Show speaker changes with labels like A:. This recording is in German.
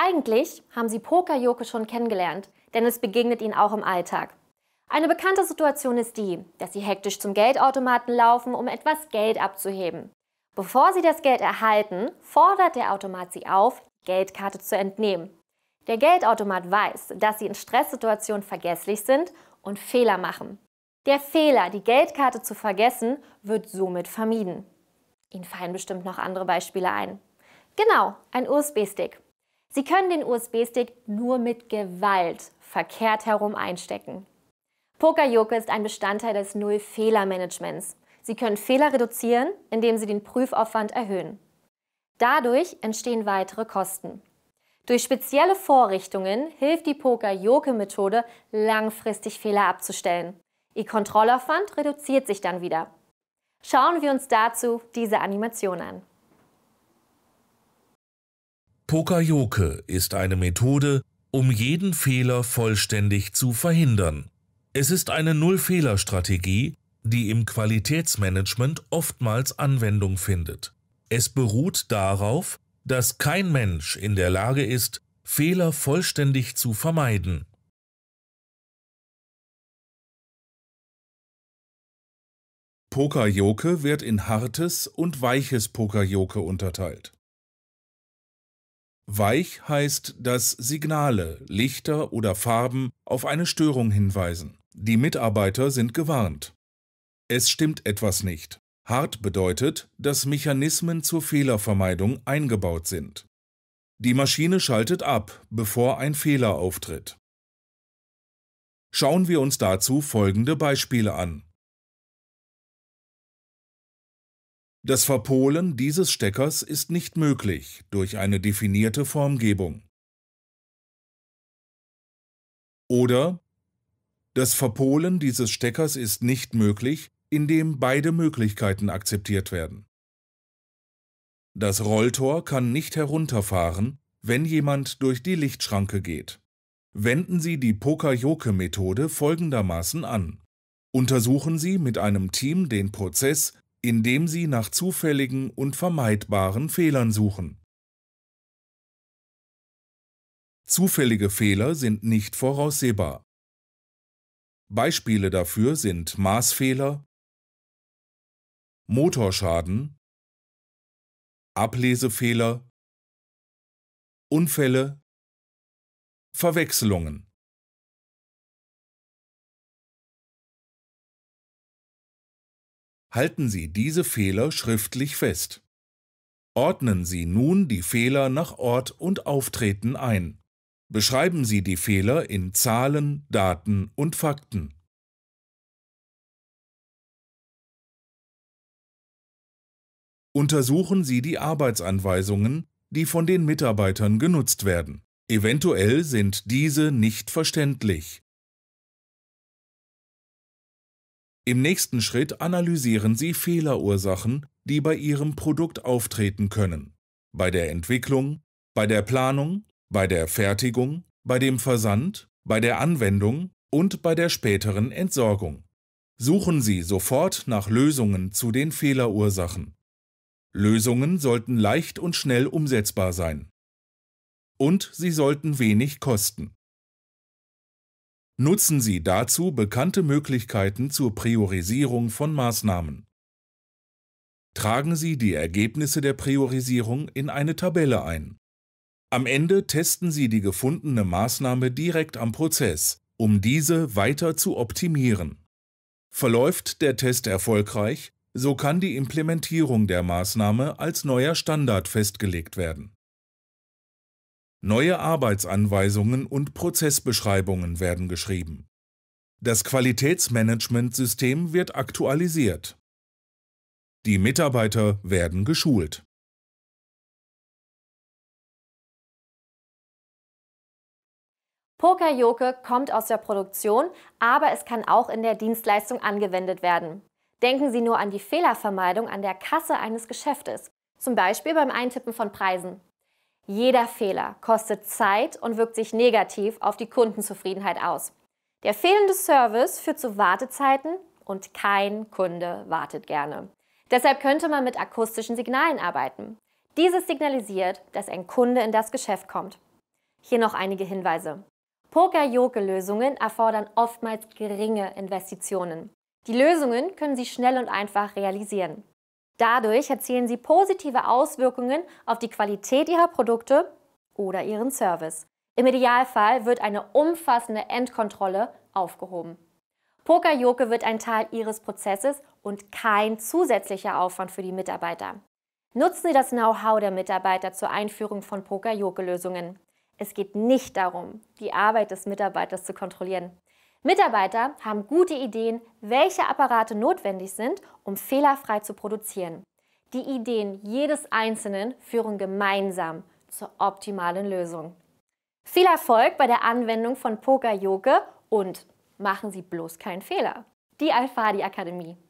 A: Eigentlich haben sie Poker-Joko schon kennengelernt, denn es begegnet ihnen auch im Alltag. Eine bekannte Situation ist die, dass sie hektisch zum Geldautomaten laufen, um etwas Geld abzuheben. Bevor sie das Geld erhalten, fordert der Automat sie auf, Geldkarte zu entnehmen. Der Geldautomat weiß, dass sie in Stresssituationen vergesslich sind und Fehler machen. Der Fehler, die Geldkarte zu vergessen, wird somit vermieden. Ihnen fallen bestimmt noch andere Beispiele ein. Genau, ein USB-Stick. Sie können den USB-Stick nur mit Gewalt verkehrt herum einstecken. Pokerjoke ist ein Bestandteil des Null-Fehler-Managements. Sie können Fehler reduzieren, indem Sie den Prüfaufwand erhöhen. Dadurch entstehen weitere Kosten. Durch spezielle Vorrichtungen hilft die Poker-Joke-Methode, langfristig Fehler abzustellen. Ihr Kontrollaufwand reduziert sich dann wieder. Schauen wir uns dazu diese Animation an.
B: Pokajoke ist eine Methode, um jeden Fehler vollständig zu verhindern. Es ist eine Null-Fehler-Strategie, die im Qualitätsmanagement oftmals Anwendung findet. Es beruht darauf, dass kein Mensch in der Lage ist, Fehler vollständig zu vermeiden. Pokajoke wird in hartes und weiches Pokajoke unterteilt. Weich heißt, dass Signale, Lichter oder Farben auf eine Störung hinweisen. Die Mitarbeiter sind gewarnt. Es stimmt etwas nicht. Hart bedeutet, dass Mechanismen zur Fehlervermeidung eingebaut sind. Die Maschine schaltet ab, bevor ein Fehler auftritt.
C: Schauen wir uns dazu folgende Beispiele an. Das Verpolen dieses Steckers ist nicht möglich durch eine
B: definierte Formgebung. Oder das Verpolen dieses Steckers ist nicht möglich, indem beide Möglichkeiten akzeptiert werden. Das Rolltor kann nicht herunterfahren, wenn jemand durch die Lichtschranke geht. Wenden Sie die pokajoke methode folgendermaßen an. Untersuchen Sie mit einem Team den Prozess, indem sie nach zufälligen und vermeidbaren Fehlern suchen. Zufällige Fehler sind nicht voraussehbar.
C: Beispiele dafür sind Maßfehler, Motorschaden, Ablesefehler, Unfälle, Verwechslungen. Halten
B: Sie diese Fehler schriftlich fest. Ordnen Sie nun die Fehler nach Ort und Auftreten ein. Beschreiben Sie die Fehler in Zahlen,
C: Daten und Fakten.
B: Untersuchen Sie die Arbeitsanweisungen, die von den Mitarbeitern genutzt werden. Eventuell sind diese nicht verständlich Im nächsten Schritt analysieren sie Fehlerursachen, die bei ihrem Produkt auftreten können. Bei der Entwicklung, bei der Planung, bei der Fertigung, bei dem Versand, bei der Anwendung und bei der späteren Entsorgung. Suchen Sie sofort nach Lösungen zu den Fehlerursachen. Lösungen sollten leicht und schnell umsetzbar sein. Und sie sollten wenig kosten. Nutzen Sie dazu bekannte Möglichkeiten zur Priorisierung von Maßnahmen. Tragen Sie die Ergebnisse der Priorisierung in eine Tabelle ein. Am Ende testen Sie die gefundene Maßnahme direkt am Prozess, um diese weiter zu optimieren. Verläuft der Test erfolgreich, so kann die Implementierung der Maßnahme als neuer Standard festgelegt werden. Neue Arbeitsanweisungen und Prozessbeschreibungen werden geschrieben. Das Qualitätsmanagementsystem wird aktualisiert.
C: Die Mitarbeiter werden geschult.
A: Pokerjoke kommt aus der Produktion, aber es kann auch in der Dienstleistung angewendet werden. Denken Sie nur an die Fehlervermeidung an der Kasse eines Geschäftes, zum Beispiel beim Eintippen von Preisen. Jeder Fehler kostet Zeit und wirkt sich negativ auf die Kundenzufriedenheit aus. Der fehlende Service führt zu Wartezeiten und kein Kunde wartet gerne. Deshalb könnte man mit akustischen Signalen arbeiten. Dieses signalisiert, dass ein Kunde in das Geschäft kommt. Hier noch einige Hinweise. Poker-Yoke-Lösungen erfordern oftmals geringe Investitionen. Die Lösungen können Sie schnell und einfach realisieren. Dadurch erzielen sie positive Auswirkungen auf die Qualität ihrer Produkte oder ihren Service. Im Idealfall wird eine umfassende Endkontrolle aufgehoben. Pokerjoke wird ein Teil ihres Prozesses und kein zusätzlicher Aufwand für die Mitarbeiter. Nutzen Sie das Know-how der Mitarbeiter zur Einführung von Pokerjoke-Lösungen. Es geht nicht darum, die Arbeit des Mitarbeiters zu kontrollieren. Mitarbeiter haben gute Ideen, welche Apparate notwendig sind, um fehlerfrei zu produzieren. Die Ideen jedes Einzelnen führen gemeinsam zur optimalen Lösung. Viel Erfolg bei der Anwendung von Poker Yoga und machen Sie bloß keinen Fehler. Die Alfadi Akademie.